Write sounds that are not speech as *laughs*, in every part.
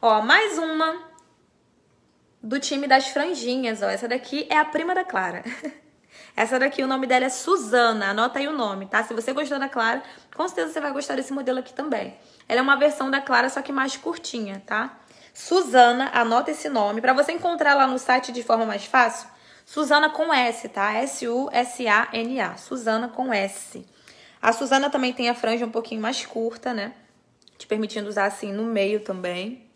Ó, mais uma do time das franjinhas, ó. Essa daqui é a prima da Clara. *laughs* Essa daqui, o nome dela é Suzana. Anota aí o nome, tá? Se você gostou da Clara, com certeza você vai gostar desse modelo aqui também. Ela é uma versão da Clara, só que mais curtinha, tá? Suzana, anota esse nome. Para você encontrar lá no site de forma mais fácil, Suzana com S, tá? S-U-S-A-N-A. Suzana com S. A Suzana também tem a franja um pouquinho mais curta, né? Te permitindo usar assim no meio também.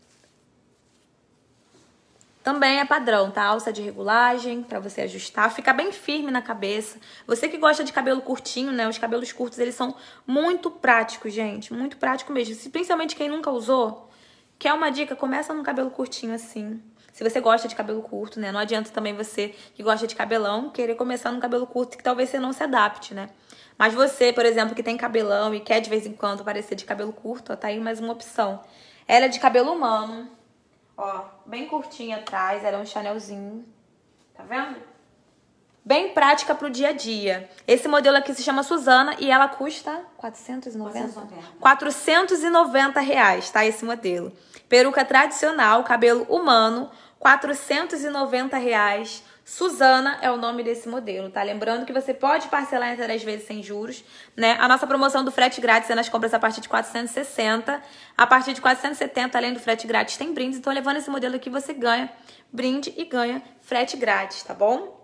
Também é padrão, tá? Alça de regulagem para você ajustar, fica bem firme na cabeça. Você que gosta de cabelo curtinho, né? Os cabelos curtos, eles são muito práticos, gente, muito prático mesmo. principalmente quem nunca usou, quer uma dica, começa num cabelo curtinho assim. Se você gosta de cabelo curto, né? Não adianta também você que gosta de cabelão querer começar num cabelo curto que talvez você não se adapte, né? Mas você, por exemplo, que tem cabelão e quer de vez em quando parecer de cabelo curto, ó, tá aí mais uma opção. Ela é de cabelo humano, Ó, bem curtinha atrás, era um chanelzinho. Tá vendo? Bem prática pro dia a dia. Esse modelo aqui se chama Suzana e ela custa 490? 490. reais, tá? Esse modelo. Peruca tradicional, cabelo humano, 490 reais Suzana é o nome desse modelo, tá? Lembrando que você pode parcelar em 10 vezes sem juros, né? A nossa promoção do frete grátis é nas compras a partir de 460. A partir de 470, além do frete grátis, tem brindes. Então, levando esse modelo aqui, você ganha brinde e ganha frete grátis, tá bom?